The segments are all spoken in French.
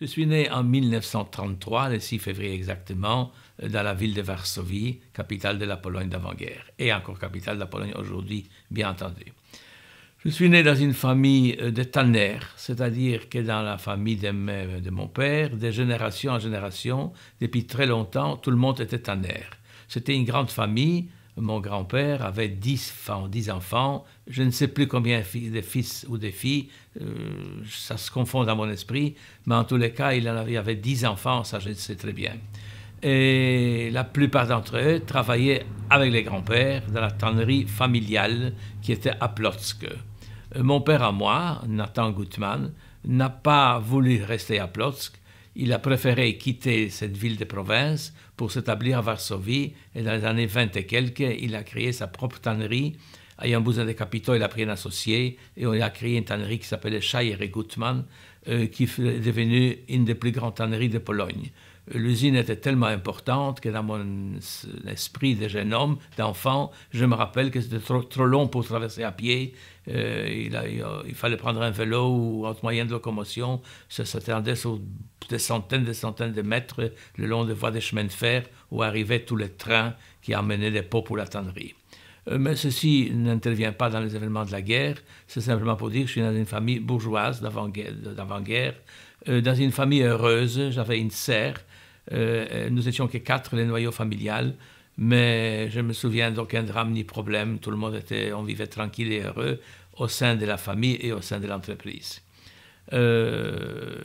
Je suis né en 1933, le 6 février exactement, euh, dans la ville de Varsovie, capitale de la Pologne d'avant-guerre, et encore capitale de la Pologne aujourd'hui, bien entendu. Je suis né dans une famille euh, de tannères, c'est-à-dire que dans la famille de, euh, de, mon père, de génération en génération, depuis très longtemps, tout le monde était tanner. C'était une grande famille mon grand-père avait dix dix enfants, je ne sais plus combien de fils ou de filles, euh, ça se confond dans mon esprit, mais en tous les cas, il, y avait, dix enfants, ça je le sais très bien. Et la plupart d'entre eux travaillaient avec les grands-pères dans la tannerie familiale qui était à Plotsk. Euh, mon père à moi, Nathan Gutmann, n'a pas voulu rester à Plotsk il a préféré quitter cette ville de province pour s'établir à Varsovie et dans les années 20 et quelques, il a créé sa propre tannerie. Ayant besoin de capitaux, il a pris un associé et on a créé une tannerie qui s'appelait Scheier et Gutmann, euh, qui est devenue une des plus grandes tanneries de Pologne l'usine était tellement importante que dans mon esprit de jeune homme, d'enfant, je me rappelle que c'était trop, trop, long pour traverser à pied. Euh, il, il, fallait prendre un vélo ou autre moyen de locomotion. Ça s'attendait sur des centaines des centaines de mètres le long des voies des chemins de fer où arrivaient tous les trains qui emmenaient les pots pour la tannerie. Euh, mais ceci n'intervient pas dans les événements de la guerre, c'est simplement pour dire que je suis dans une famille bourgeoise d'avant-guerre, euh, dans une famille heureuse. J'avais une serre euh, nous étions que quatre, les noyaux familiales, Mais je me souviens d'aucun drame ni problème. Tout le monde était, on vivait tranquille et heureux au sein de la famille et au sein de l'entreprise. Euh,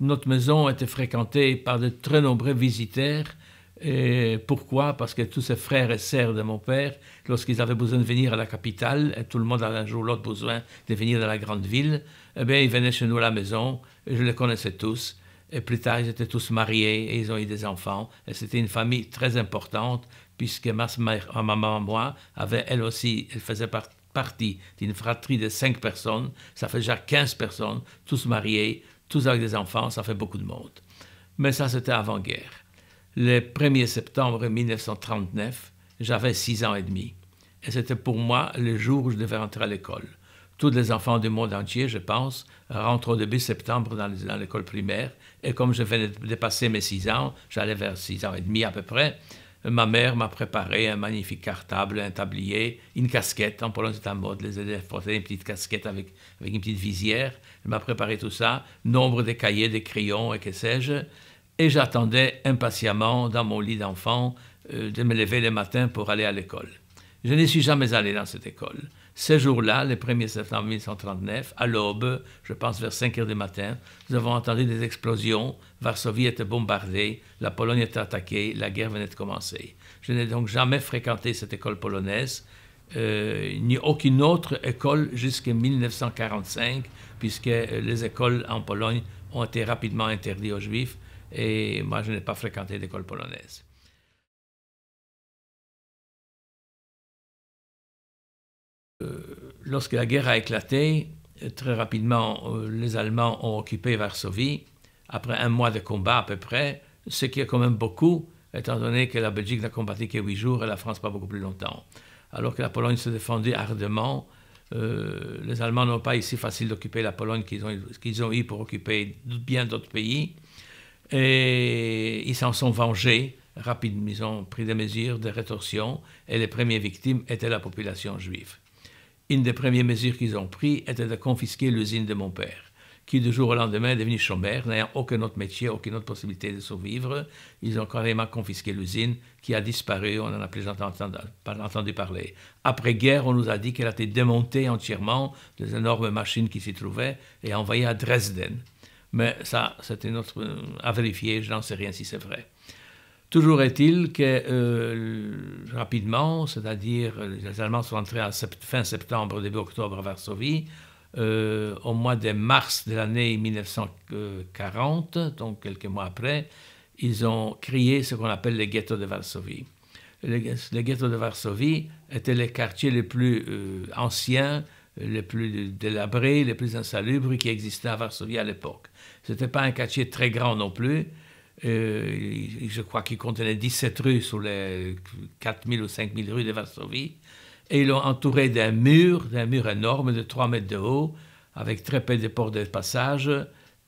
notre maison était fréquentée par de très nombreux visiteurs. Et pourquoi Parce que tous ces frères et sœurs de mon père, lorsqu'ils avaient besoin de venir à la capitale, et tout le monde avait un jour ou l'autre besoin de venir dans la grande ville, eh bien, ils venaient chez nous à la maison, et je les connaissais tous. Et plus tard, ils étaient tous mariés et ils ont eu des enfants. Et c'était une famille très importante puisque ma, maman maman, moi, avait elle aussi, elle faisait partie d'une fratrie de cinq personnes. Ça fait déjà 15 personnes, tous mariés, tous avec des enfants, ça fait beaucoup de monde. Mais ça, c'était avant-guerre. Le 1er septembre 1939, j'avais six ans et demi. Et c'était pour moi le jour où je devais rentrer à l'école tous les enfants du monde entier, je pense, rentrent au début septembre dans, l'école primaire. Et comme je venais de passer mes six ans, j'allais vers six ans et demi à peu près, ma mère m'a préparé un magnifique cartable, un tablier, une casquette. En Pologne, c'est en mode, les élèves portaient une petite casquette avec, une petite visière. Elle m'a préparé tout ça, nombre de cahiers, de crayons et que sais-je. Et j'attendais impatiemment dans mon lit d'enfant euh, de me lever le matin pour aller à l'école. Je n'y suis jamais allé dans cette école. Ce jour-là, le 1er septembre 1939, à l'aube, je pense vers 5 heures du matin, nous avons entendu des explosions, Varsovie était bombardée, la Pologne était attaquée, la guerre venait de commencer. Je n'ai donc jamais fréquenté cette école polonaise, euh, ni aucune autre école jusqu'en 1945, puisque euh, les écoles en Pologne ont été rapidement interdites aux Juifs, et moi je n'ai pas fréquenté d'école polonaise. Euh, lorsque la guerre a éclaté, euh, très rapidement, euh, les Allemands ont occupé Varsovie, après un mois de combat à peu près, ce qui est quand même beaucoup, étant donné que la Belgique n'a combattu que huit jours et la France pas beaucoup plus longtemps. Alors que la Pologne se défendait ardemment, les Allemands n'ont pas si facile d'occuper la Pologne qu'ils ont, qu'ils ont eu pour occuper bien d'autres pays. Et ils s'en sont vengés rapidement. Ils ont pris des mesures de rétorsion et les premières victimes étaient la population juive. Une des premières mesures qu'ils ont prises était de confisquer l'usine de mon père, qui du jour au lendemain est devenu chômeur, n'ayant aucun autre métier, aucune autre possibilité de survivre. Ils ont carrément confisqué l'usine qui a disparu, on n'en a plus entendu parler. Après-guerre, on nous a dit qu'elle a été démontée entièrement des énormes machines qui s'y trouvaient et envoyée à Dresden. Mais ça, c'était une à vérifier, je n'en sais rien si c'est vrai. Toujours est-il que euh, rapidement, c'est-à-dire les Allemands sont entrés à fin septembre, début octobre à Varsovie, euh, au mois de mars de l'année 1940, donc quelques mois après, ils ont créé ce qu'on appelle les ghettos de Varsovie. Les, ghetto ghettos de Varsovie étaient les quartiers les plus euh, ancien, anciens, les plus délabrés, les plus insalubres qui existaient à Varsovie à l'époque. Ce n'était pas un quartier très grand non plus, euh, je crois qu'il contenait 17 rues sur les 4000 ou 5000 rues de Varsovie. Et ils l'ont entouré d'un mur, d'un mur énorme de 3 mètres de haut, avec très peu de portes de passage,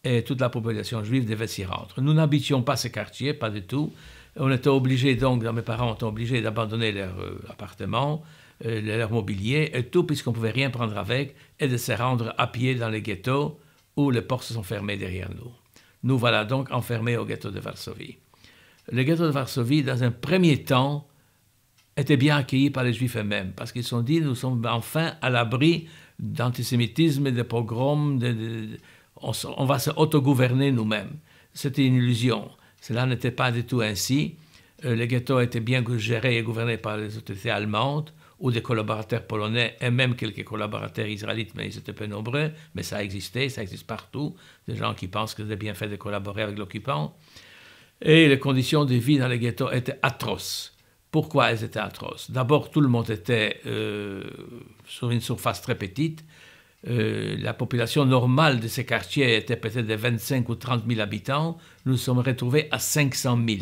et toute la population juive devait s'y rendre. Nous n'habitions pas ce quartier, pas du tout. On était obligés, donc, mes parents étaient obligés d'abandonner leur euh, appartement, euh, leur mobilier, et tout, puisqu'on ne pouvait rien prendre avec, et de se rendre à pied dans les ghettos où les portes se sont fermées derrière nous. Nous voilà donc enfermés au ghetto de Varsovie. Le ghetto de Varsovie, dans un premier temps, était bien accueilli par les Juifs eux-mêmes, parce qu'ils se sont dit, nous sommes enfin à l'abri d'antisémitisme, de pogroms, on, va se autogouverner nous-mêmes. C'était une illusion. Cela n'était pas du tout ainsi. Euh, le ghetto était bien géré et gouverné par les autorités allemandes ou des collaborateurs polonais et même quelques collaborateurs israélites, mais ils étaient peu nombreux, mais ça existait, ça existe partout, des gens qui pensent que c'est bien fait de collaborer avec l'occupant. Et les conditions de vie dans les ghettos étaient atroces. Pourquoi elles étaient atroces D'abord, tout le monde était euh, sur une surface très petite. Euh, la population normale de ces quartiers était peut-être de 25 ou 30 000 habitants. Nous sommes retrouvés à 500 000,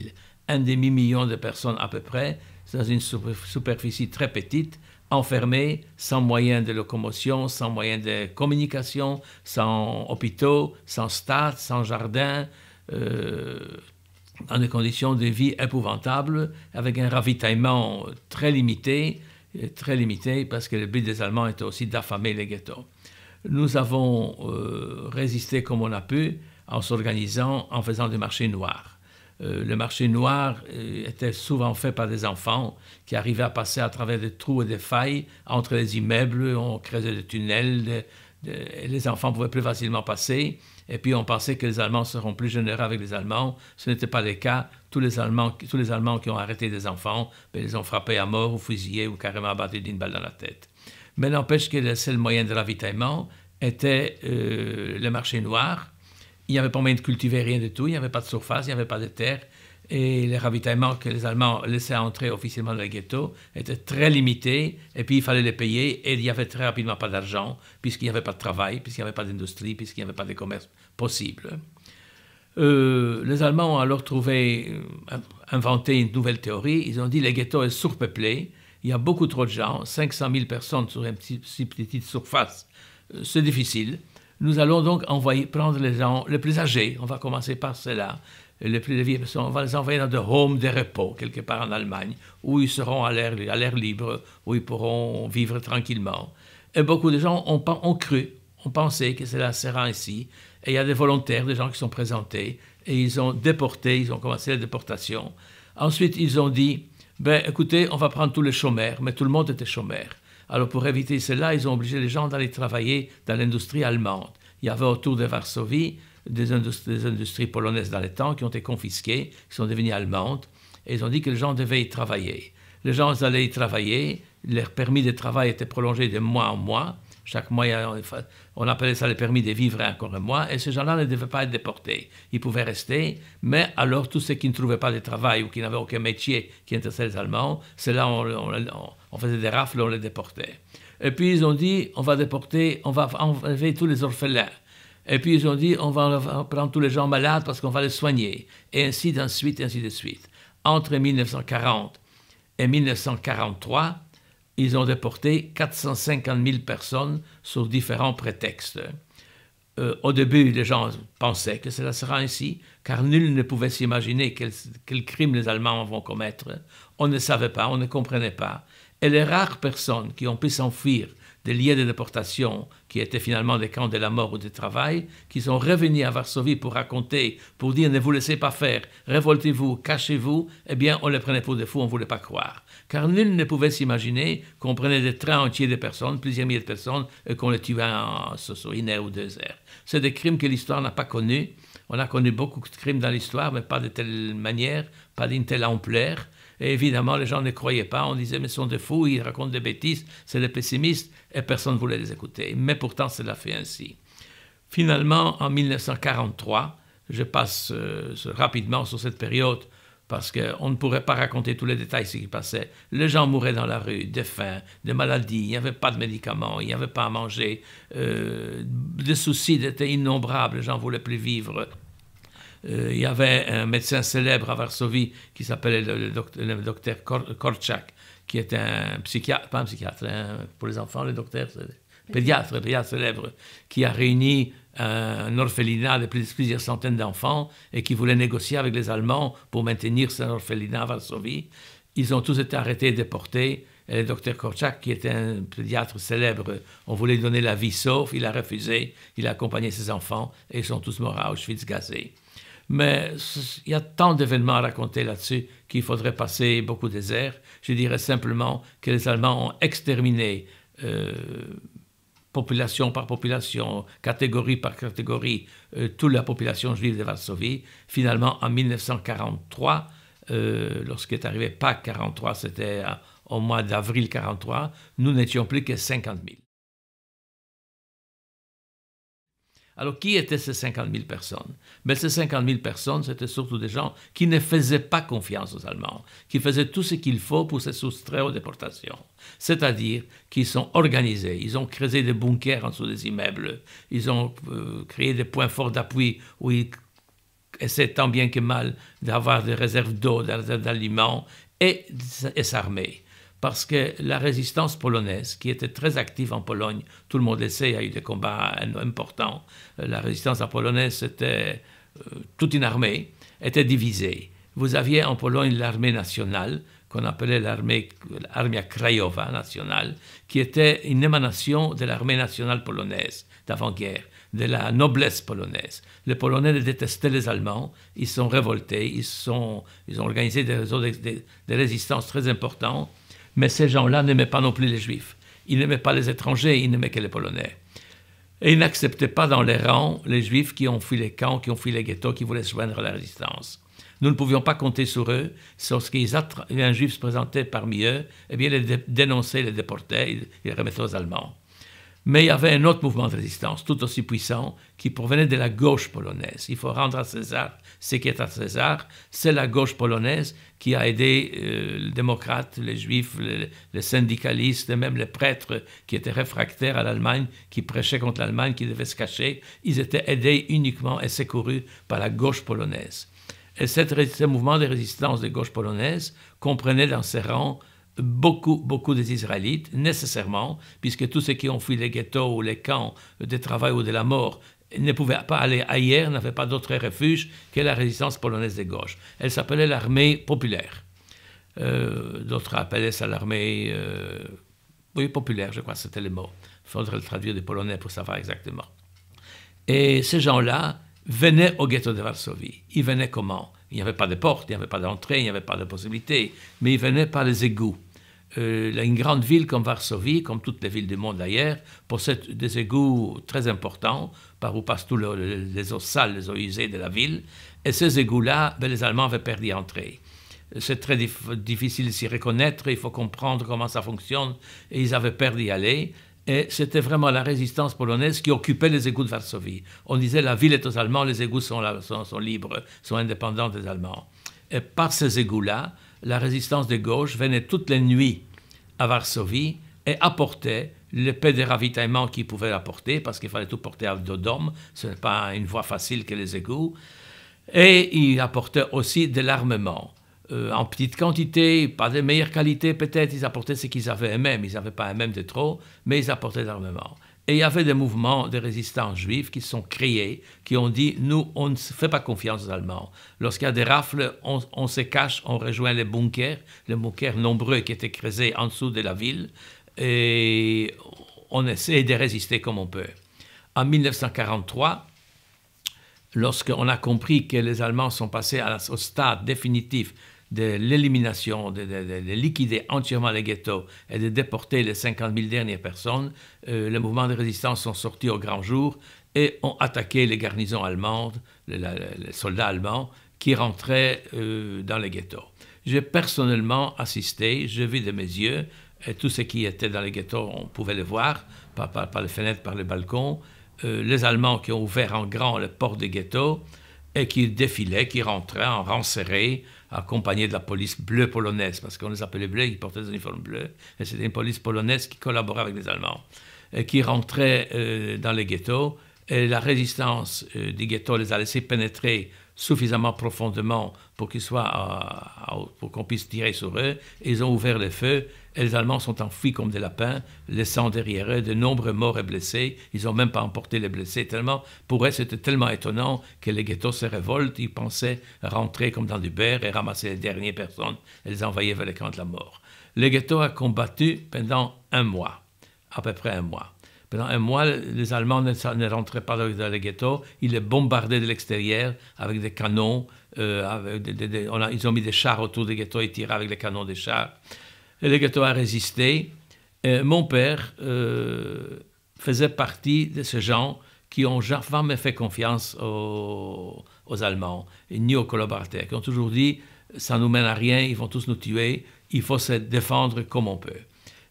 un demi-million de personnes à peu près, dans une superficie très petite, enfermée, sans moyens de locomotion, sans moyens de communication, sans hôpitaux, sans stade, sans jardin, euh, dans des conditions de vie épouvantables, avec un ravitaillement très limité, très limité, parce que le but des Allemands était aussi d'affamer les ghettos. Nous avons euh, résisté comme on a pu en s'organisant, en faisant des marchés noirs. Euh, le marché noir euh, était souvent fait par des enfants qui arrivaient à passer à travers des trous et des failles entre les immeubles. On créait des tunnels, les enfants pouvaient plus facilement passer. Et puis on pensait que les Allemands seraient plus généreux avec les Allemands. Ce n'était pas le cas. Tous les Allemands, tous les Allemands qui ont arrêté des enfants, ben, ils les ont frappés à mort ou fusillés ou carrément abattus d'une balle dans la tête. Mais n'empêche que le seul moyen de ravitaillement était euh, le marché noir il n'y avait pas moyen de cultiver rien du tout, il n'y avait pas de surface, il n'y avait pas de terre. Et les ravitaillements que les Allemands laissaient entrer officiellement dans le ghetto étaient très limités, et puis il fallait les payer, et il n'y avait très rapidement pas d'argent, puisqu'il n'y avait pas de travail, puisqu'il n'y avait pas d'industrie, puisqu'il n'y avait pas de commerce possible. Euh, les Allemands ont alors trouvé, euh, inventé une nouvelle théorie. Ils ont dit les ghettos est surpeuplés, il y a beaucoup trop de gens, 500 000 personnes sur une si petite surface, euh, c'est difficile. Nous allons donc envoyer, prendre les gens les plus âgés, on va commencer par cela. les plus vieux, on va les envoyer dans des homes de repos, quelque part en Allemagne, où ils seront à l'air libre, où ils pourront vivre tranquillement. Et beaucoup de gens ont, cru, ont pensé que cela sera ainsi. Et il y a des volontaires, des gens qui sont présentés, et ils ont déporté, ils ont commencé la déportation. Ensuite, ils ont dit, ben, écoutez, on va prendre tous les chômeurs, mais tout le monde était chômeur. Alors pour éviter cela, ils ont obligé les gens d'aller travailler dans l'industrie allemande. Il y avait autour de Varsovie des, industries, polonaises dans les temps qui ont été confisquées, qui sont devenues allemandes, et ils ont dit que les gens devaient y travailler. Les gens allaient y travailler, leur permis de travail était prolongé de mois en mois, chaque mois, on appelait ça les permis de vivre encore un mois, et ces gens-là ne devaient pas être déportés. Ils pouvaient rester, mais alors tous ceux qui ne trouvaient pas de travail ou qui n'avaient aucun métier qui intéressait les Allemands, on, on, faisait des rafles, on les déportait. Et puis ils ont dit, on va déporter, on va enlever tous les orphelins. Et puis ils ont dit, on va prendre tous les gens malades parce qu'on va les soigner. Et ainsi, de suite, ainsi de suite. Entre 1940 et 1943, ils ont déporté 450 000 personnes sous différents prétextes. Euh, au début, les gens pensaient que cela sera ainsi, car nul ne pouvait s'imaginer quels quel crime les Allemands vont commettre. On ne savait pas, on ne comprenait pas. Et les rares personnes qui ont pu s'enfuir des liens de déportation, qui étaient finalement des camps de la mort ou du travail, qui sont revenus à Varsovie pour raconter, pour dire ne vous laissez pas faire, révoltez-vous, cachez-vous, eh bien, on les prenait pour des fous, on ne voulait pas croire car nul ne pouvait s'imaginer qu'on prenait des trains entiers de personnes, plusieurs milliers de personnes, et qu'on les tuait en une heure ou deux heures. C'est des crimes que l'histoire n'a pas connus. On a connu beaucoup de crimes dans l'histoire, mais pas de telle manière, pas d'une telle ampleur. Et évidemment, les gens ne croyaient pas. On disait, mais ce sont des fous, ils racontent des bêtises, c'est des pessimistes, et personne ne voulait les écouter. Mais pourtant, cela fait ainsi. Finalement, en 1943, je passe euh, rapidement sur cette période parce qu'on ne pourrait pas raconter tous les détails ce qui passait. Les gens mouraient dans la rue, de faim, de maladies, il n'y avait pas de médicaments, il n'y avait pas à manger, les euh, soucis étaient innombrables, les gens ne voulaient plus vivre. Euh, il y avait un médecin célèbre à Varsovie qui s'appelait le, docteur, Korczak, qui était un psychiatre, pas un psychiatre, hein, pour les enfants, le docteur, pédiatre, pédiatre célèbre, qui a réuni euh, un orphelinat de plusieurs centaines d'enfants et qui voulait négocier avec les Allemands pour maintenir cet orphelinat à Varsovie. Ils ont tous été arrêtés et déportés. le docteur Korczak, qui était un pédiatre célèbre, on voulait lui donner la vie sauf, il a refusé, il a accompagné ses enfants et ils sont tous morts à Auschwitz gazé Mais il y a tant d'événements à raconter là-dessus qu'il faudrait passer beaucoup des Je dirais simplement que les Allemands ont exterminé euh, population par population, catégorie par catégorie, euh, toute la population juive de Varsovie. Finalement, en 1943, euh, est arrivé Pâques 43, c'était au mois d'avril 43, nous n'étions plus que 50 000. Alors, qui étaient ces 50 000 personnes Mais ben, ces 50 000 personnes, c'était surtout des gens qui ne faisaient pas confiance aux Allemands, qui faisaient tout ce qu'il faut pour se soustraire aux déportations. C'est-à-dire qu'ils sont organisés, ils ont créé des bunkers en dessous des immeubles, ils ont euh, créé des points forts d'appui où ils essaient tant bien que mal d'avoir des réserves d'eau, d'aliments et, et s'armer parce que la résistance polonaise, qui était très active en Pologne, tout le monde le sait, il y a eu des combats importants. Euh, la résistance polonaise, c'était euh, toute une armée, était divisée. Vous aviez en Pologne l'armée nationale, qu'on appelait l'armée Armia Krajowa nationale, qui était une émanation de l'armée nationale polonaise d'avant-guerre, de la noblesse polonaise. Les Polonais détestaient les Allemands, ils sont révoltés, ils, sont, ils ont organisé des réseaux de résistance très importants mais ces gens-là n'aimaient pas non plus les Juifs. Ils n'aimaient pas les étrangers, ils n'aimaient que les Polonais. Et ils n'acceptaient pas dans les rangs les Juifs qui ont fui les camps, qui ont fui les ghettos, qui voulaient se joindre à la résistance. Nous ne pouvions pas compter sur eux. sauf qu'un Juif se présentait parmi eux, eh bien, les dénonçaient, les déportaient, ils les remettaient aux Allemands. Mais il y avait un autre mouvement de résistance, tout aussi puissant, qui provenait de la gauche polonaise. Il faut rendre à César ce qui est à César. C'est la gauche polonaise qui a aidé euh, les démocrates, les juifs, les, les, syndicalistes, même les prêtres qui étaient réfractaires à l'Allemagne, qui prêchaient contre l'Allemagne, qui devaient se cacher. Ils étaient aidés uniquement et secourus par la gauche polonaise. Et cette, ce mouvement de résistance de gauche polonaise comprenait dans ses rangs beaucoup, beaucoup des Israélites, nécessairement, puisque tous ceux qui ont fui les ghettos, ou les camps de travail ou de la mort ne pouvaient pas aller ailleurs, n'avaient pas d'autre refuge que la résistance polonaise de gauche. Elle s'appelait l'armée populaire. Euh, d'autres appelaient ça l'armée euh, oui, populaire, je crois, c'était le mot. Il faudrait le traduire des polonais pour savoir exactement. Et ces gens-là venaient au ghetto de Varsovie. Ils venaient comment il n'y avait pas de porte, il n'y avait pas d'entrée, il n'y avait pas de possibilité, mais ils venaient par les égouts. Euh, une grande ville comme Varsovie, comme toutes les villes du monde d'ailleurs, possède des égouts très importants par où passent tous les eaux sales, les eaux usées de la ville. Et ces égouts-là, ben, les Allemands avaient perdu entrée. C'est très difficile de s'y reconnaître, il faut comprendre comment ça fonctionne, et ils avaient perdu aller. Et c'était vraiment la résistance polonaise qui occupait les égouts de Varsovie. On disait la ville est aux Allemands, les égouts sont libres, sont indépendants des Allemands. Et par ces égouts-là, la résistance de gauche venait toutes les nuits à Varsovie et apportait le peu de ravitaillement qu'ils pouvaient apporter, parce qu'il fallait tout porter à dos d'homme, ce n'est pas une voie facile que les égouts. Et ils apportaient aussi de l'armement. Euh, en petite quantité, pas de meilleure qualité peut-être, ils apportaient ce qu'ils avaient eux-mêmes, ils n'avaient pas eux-mêmes de trop, mais ils apportaient l'armement. Et il y avait des mouvements de résistance juive qui sont créés, qui ont dit nous, on ne fait pas confiance aux Allemands. Lorsqu'il y a des rafles, on, se cache, on rejoint les bunkers, les bunkers nombreux qui étaient creusés en dessous de la ville, et on essaie de résister comme on peut. En 1943, lorsqu'on a compris que les Allemands sont passés au stade définitif de l'élimination, de, liquider entièrement les ghettos et de déporter les 50 000 dernières personnes, euh, les mouvements de résistance sont sortis au grand jour et ont attaqué les garnisons allemandes, les, soldats allemands qui rentraient euh, dans les ghettos. J'ai personnellement assisté, je vis de mes yeux, et tout ce qui était dans les ghettos, on pouvait le voir par, les fenêtres, par les balcons, euh, les Allemands qui ont ouvert en grand le port des ghettos, et qui défilaient, qui rentraient en rang serré, accompagnés de la police bleue polonaise, parce qu'on les appelait bleus, ils portaient des uniformes bleus, et c'était une police polonaise qui collaborait avec les Allemands, et qui rentrait euh, dans les ghettos, et la résistance euh, des ghettos les a laissés pénétrer suffisamment profondément pour qu'ils soient qu'on puisse tirer sur eux. Ils ont ouvert les feux les Allemands sont enfuis comme des lapins, laissant derrière eux de nombreux morts et blessés. Ils n'ont même pas emporté les blessés, tellement pour eux c'était tellement étonnant que les ghettos se révoltent. Ils pensaient rentrer comme dans du beurre et ramasser les dernières personnes et les envoyer vers les camps de la mort. Le ghettos a combattu pendant un mois, à peu près un mois. Pendant un mois, les Allemands ne, rentraient pas dans les ghettos. Ils les bombardaient de l'extérieur avec des canons. Euh, ils ont mis des chars autour des ghettos et tiraient avec les canons des chars le ghetto a résisté. Euh, mon père euh, faisait partie de ces gens qui ont jamais fait confiance aux, Allemands, ni aux collaborateurs, qui ont toujours dit ça nous mène à rien, ils vont tous nous tuer, il faut se défendre comme on peut.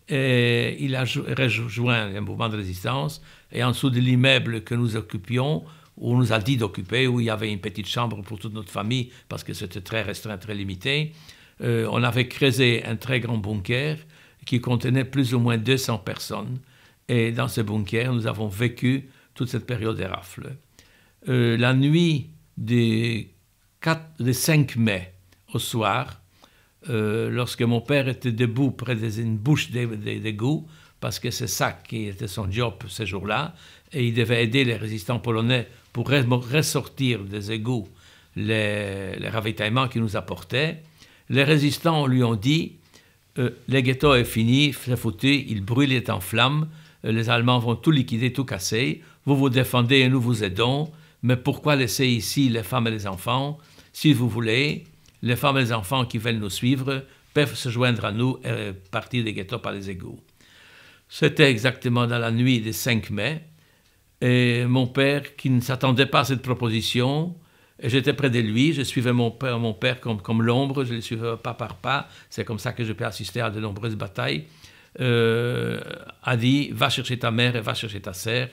Et il a rejoint un mouvement de résistance, et en dessous de l'immeuble que nous occupions, où on nous a dit d'occuper, où il y avait une petite chambre pour toute notre famille, parce que c'était très restreint, très limité, euh, on avait creusé un très grand bunker qui contenait plus ou moins 200 personnes. Et dans ce bunker, nous avons vécu toute cette période des rafles. Euh, la nuit du, 4, 5 mai au soir, euh, lorsque mon père était debout près d'une bouche d'égout, parce que c'est ça qui était son job ce jour-là, et il devait aider les résistants polonais pour ressortir des égouts les, les ravitaillements qu'ils nous apportaient. Les résistants lui ont dit euh, Le ghetto est fini, c'est foutu, il brûle, il est en flammes, euh, les Allemands vont tout liquider, tout casser, vous vous défendez et nous vous aidons, mais pourquoi laisser ici les femmes et les enfants Si vous voulez, les femmes et les enfants qui veulent nous suivre peuvent se joindre à nous et partir des ghettos par les égouts. C'était exactement dans la nuit du 5 mai, et mon père, qui ne s'attendait pas à cette proposition, J'étais près de lui, je suivais mon père, comme, l'ombre, je le suivais pas par pas. C'est comme ça que je peux assister à de nombreuses batailles. Il euh, a dit Va chercher ta mère et va chercher ta sœur.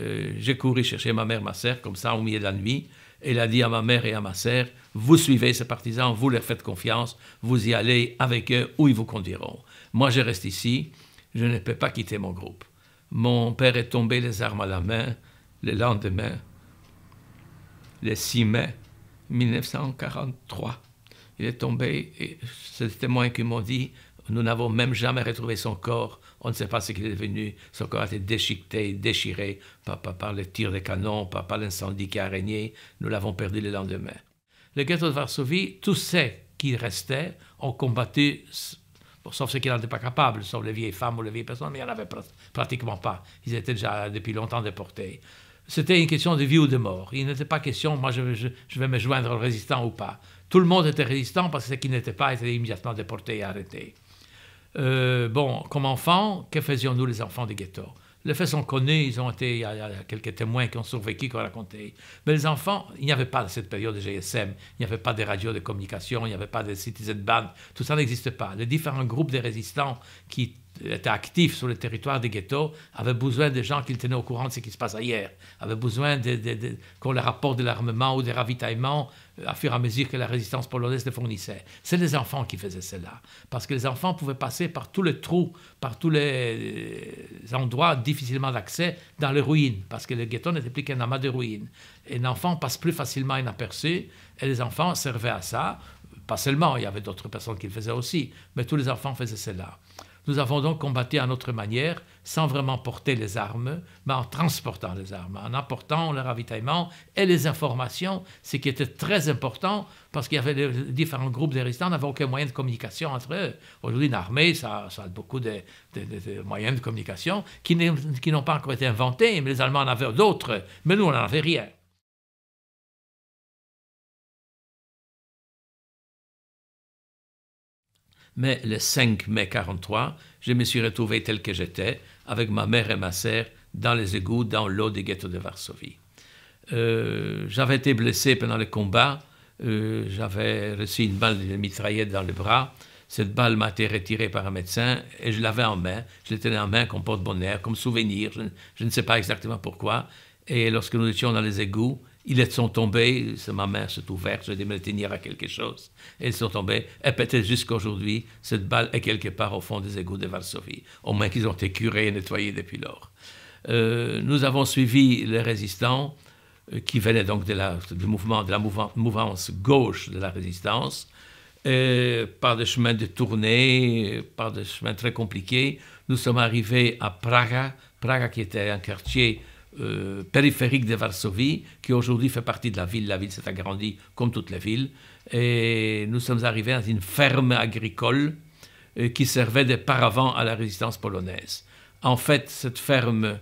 Euh, j'ai couru chercher ma mère, ma sœur, comme ça, au milieu de la nuit. Elle a dit à ma mère et à ma sœur Vous suivez ces partisans, vous leur faites confiance, vous y allez avec eux où ils vous conduiront. Moi, je reste ici, je ne peux pas quitter mon groupe. Mon père est tombé les armes à la main le lendemain le 6 mai 1943. Il est tombé et c'est des témoins qui m'ont dit nous n'avons même jamais retrouvé son corps. On ne sait pas ce qu'il est devenu. Son corps a été déchiqueté, déchiré par, par, les tirs des canons, par, par l'incendie qui a régné. Nous l'avons perdu le lendemain. Le ghetto de Varsovie, tous ceux qui restaient ont combattu, sauf ceux qui étaient pas capables, sauf les vieilles femmes ou les vieilles personnes, mais il n'y en avait pratiquement pas. Ils étaient déjà depuis longtemps déportés c'était une question de vie ou de mort. Il n'était pas question, moi je, vais me joindre aux résistants ou pas. Tout le monde était résistant parce que ceux qui n'étaient pas étaient immédiatement déportés et arrêtés. Euh, bon, comme enfants, que faisions-nous les enfants des ghettos Les faits sont connus, ils ont été, il y, a, quelques témoins qui ont survécu, qui ont raconté. Mais les enfants, il n'y avait pas cette période de GSM, il n'y avait pas de radios de communication, il n'y avait pas de citizen band, tout ça n'existe pas. Les différents groupes de résistants qui était actifs sur le territoire des ghettos, avaient besoin des gens qui tenaient au courant de ce qui se passe ailleurs, avaient besoin qu'on le rapporte de l'armement ou des ravitaillements euh, à fur et à mesure que la résistance polonaise les fournissait. C'est les enfants qui faisaient cela, parce que les enfants pouvaient passer par tous les trous, par tous les euh, endroits difficilement d'accès dans les ruines, parce que le ghettos n'était plus qu'un amas de ruines. Et l'enfant passe plus facilement inaperçu, et les enfants servaient à ça. Pas seulement, il y avait d'autres personnes qui le faisaient aussi, mais tous les enfants faisaient cela. Nous avons donc combattu à notre manière, sans vraiment porter les armes, mais en transportant les armes, en apportant le ravitaillement et les informations, ce qui était très important parce qu'il y avait différents groupes de résistants n'avaient aucun moyen de communication entre eux. Aujourd'hui, une armée, ça, a beaucoup de, de, moyens de communication qui n'ont pas encore été inventés, mais les Allemands en avaient d'autres, mais nous, on n'en avait rien. mais le 5 mai 43, je me suis retrouvé tel que j'étais, avec ma mère et ma sœur, dans les égouts, dans l'eau des ghettos de Varsovie. Euh, j'avais été blessé pendant le combat, euh, j'avais reçu une balle de mitraillette dans le bras. Cette balle m'a été retirée par un médecin et je l'avais en main. Je la tenais en main comme porte-bonheur, comme souvenir, je, ne sais pas exactement pourquoi. Et lorsque nous étions dans les égouts, ils sont tombés, ma main s'est ouverte, je dû me tenir à quelque chose. Et ils sont tombés, et peut-être jusqu'à aujourd'hui, cette balle est quelque part au fond des égouts de Varsovie, au moins qu'ils ont été curés et nettoyés depuis lors. Euh, nous avons suivi les résistants euh, qui venaient donc de la, du mouvement, de la mouvance gauche de la résistance, et par des chemins de tournée, par des chemins très compliqués. Nous sommes arrivés à Praga, Praga qui était un quartier euh, périphérique de Varsovie, qui aujourd'hui fait partie de la ville. La ville s'est agrandie comme toutes les villes. Et nous sommes arrivés à une ferme agricole euh, qui servait de paravent à la résistance polonaise. En fait, cette ferme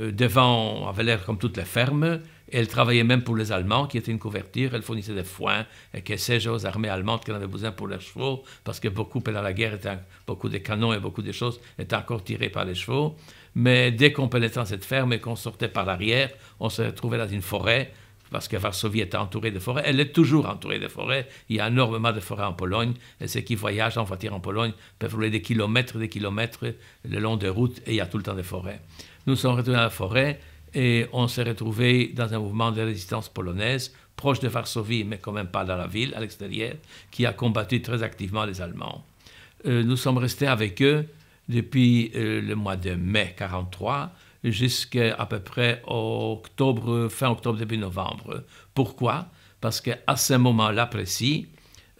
euh, devant avait l'air comme toutes les fermes. elle travaillait même pour les Allemands, qui étaient une couverture. Elle fournissait des foins et que sais aux armées allemandes qui avait avaient besoin pour leurs chevaux, parce que beaucoup pendant la guerre, étaient, beaucoup de canons et beaucoup de choses étaient encore tirées par les chevaux. Mais dès qu'on pénétrait dans cette ferme et qu'on sortait par l'arrière, on se retrouvait dans une forêt, parce que Varsovie était entourée de forêts. Elle est toujours entourée de forêts. Il y a énormément de forêts en Pologne. Et ceux qui voyagent en voiture en Pologne peuvent rouler des kilomètres des kilomètres le long des routes et il y a tout le temps des forêts. Nous sommes retournés dans la forêt et on s'est retrouvés dans un mouvement de résistance polonaise, proche de Varsovie, mais quand même pas dans la ville, à l'extérieur, qui a combattu très activement les Allemands. Euh, nous sommes restés avec eux depuis euh, le mois de mai 43 jusqu'à à peu près octobre, fin octobre, début novembre. Pourquoi Parce qu'à ce moment-là précis,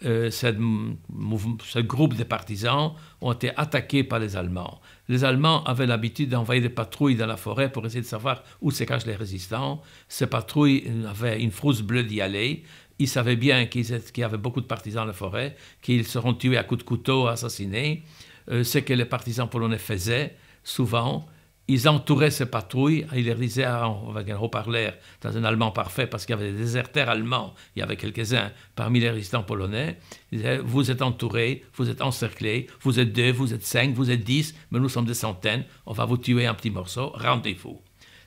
euh, ce groupe de partisans ont été attaqués par les Allemands. Les Allemands avaient l'habitude d'envoyer des patrouilles dans la forêt pour essayer de savoir où se cachent les résistants. Ces patrouilles avaient une frousse bleue d'y aller. Ils savaient bien qu'il y avait beaucoup de partisans dans la forêt, qu'ils seront tués à coups de couteau, assassinés. Euh, ce que les partisans polonais faisaient souvent. Ils entouraient ces patrouilles, ils les disaient, avec ah, on va reparler dans un allemand parfait, parce qu'il y avait des déserteurs allemands, il y avait quelques-uns parmi les résistants polonais. Ils disaient, vous êtes entourés, vous êtes encerclés, vous êtes deux, vous êtes cinq, vous êtes dix, mais nous sommes des centaines, on va vous tuer un petit morceau, rendez-vous.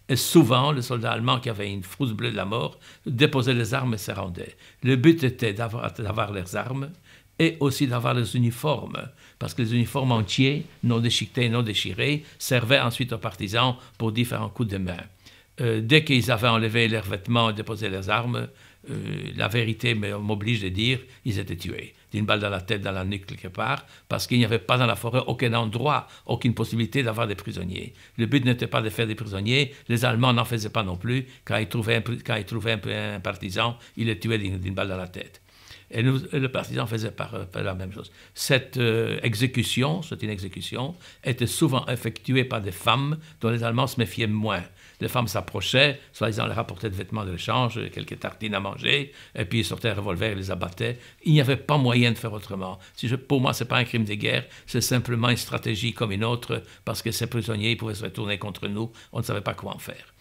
Et souvent, le soldat allemand qui avait une frousse bleue de la mort déposait les armes et se rendait. Le but était d'avoir leurs armes, et aussi d'avoir les uniformes, parce que les uniformes entiers, non déchiquetés, non déchirés, servaient ensuite aux partisans pour différents coups de main. Euh, dès qu'ils avaient enlevé leurs vêtements et déposé leurs armes, euh, la vérité m'oblige de dire, ils étaient tués. D'une balle dans la tête, dans la nuque, quelque part, parce qu'il n'y avait pas dans la forêt aucun endroit, aucune possibilité d'avoir des prisonniers. Le but n'était pas de faire des prisonniers, les Allemands n'en faisaient pas non plus. Quand ils trouvaient un, un partisan, ils le tuaient d'une balle dans la tête. Et, le partisan faisait la même chose. Cette euh, exécution, cette une exécution, était souvent effectuée par des femmes dont les Allemands se méfiaient moins. Les femmes s'approchaient, soi-disant leur apportaient des vêtements de l'échange, quelques tartines à manger, et puis ils sortaient un revolver et les abattaient. Il n'y avait pas moyen de faire autrement. pour moi, ce n'est pas un crime de guerre, c'est simplement une stratégie comme une autre, parce que ces prisonniers ils pouvaient se retourner contre nous, on ne savait pas quoi en faire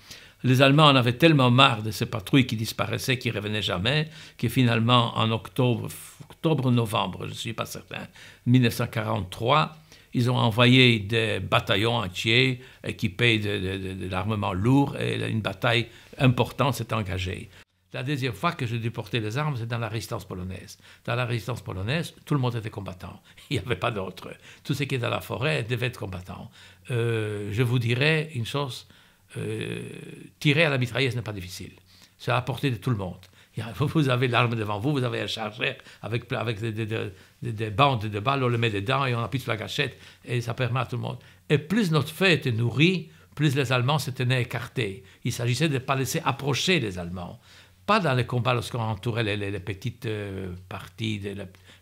les Allemands en avaient tellement marre de ces patrouilles qui disparaissaient, qui revenaient jamais, que finalement, en octobre, octobre-novembre, je ne suis pas certain, 1943, ils ont envoyé des bataillons entiers équipés de, l'armement lourd et une bataille importante s'est engagée. La deuxième fois que j'ai dû porter les armes, c'est dans la résistance polonaise. Dans la résistance polonaise, tout le monde était combattant. Il n'y avait pas d'autre. Tout ce qui est dans la forêt devait être combattant. Euh, je vous dirais une chose euh, tirer à la mitrailleuse n'est pas difficile. C'est à la portée de tout le monde. Vous avez l'arme devant vous, vous avez un chargeur avec, avec des, bandes de balles, on le met dedans et on appuie sur la gâchette et ça permet à tout le monde. Et plus notre feu était nourri, plus les Allemands se tenaient écartés. Il s'agissait de ne pas laisser approcher les Allemands. Pas dans les combats lorsqu'on entourait les, petites euh, parties,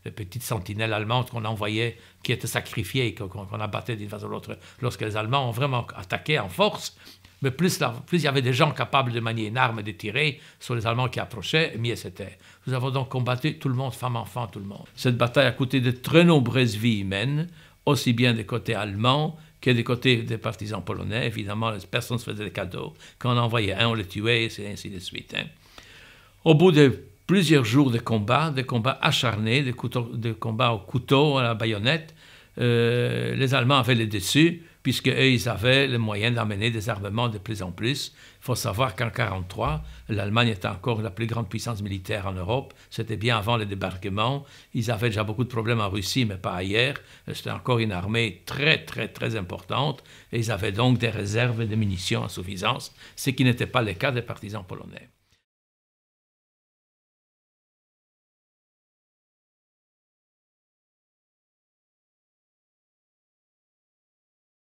les, petites sentinelles allemandes qu'on envoyait, qui étaient sacrifiées, qu'on abattait d'une façon ou l'autre. Lorsque les Allemands ont vraiment attaqué en force, mais plus, il y avait des gens capables de manier une arme et de tirer sur les Allemands qui approchaient, mieux c'était. Nous avons donc combattu tout le monde, femmes, enfants, tout le monde. Cette bataille a coûté de très nombreuses vies humaines, aussi bien des côtés allemands que des côtés des partisans polonais. Évidemment, les personnes se faisaient des cadeaux. Quand on envoyait un, on le tuait, et ainsi de suite. Hein. Au bout de plusieurs jours de combats, de combats acharnés, de, combats au couteau, à la baïonnette, euh, les Allemands avaient le dessus puisque eux, ils avaient les moyens d'amener des armements de plus en plus. Il faut savoir qu'en 1943, l'Allemagne était encore la plus grande puissance militaire en Europe. C'était bien avant le débarquement. Ils avaient déjà beaucoup de problèmes en Russie, mais pas ailleurs. C'était encore une armée très, très, très importante. Et ils avaient donc des réserves de munitions en suffisance, ce qui n'était pas le cas des partisans polonais.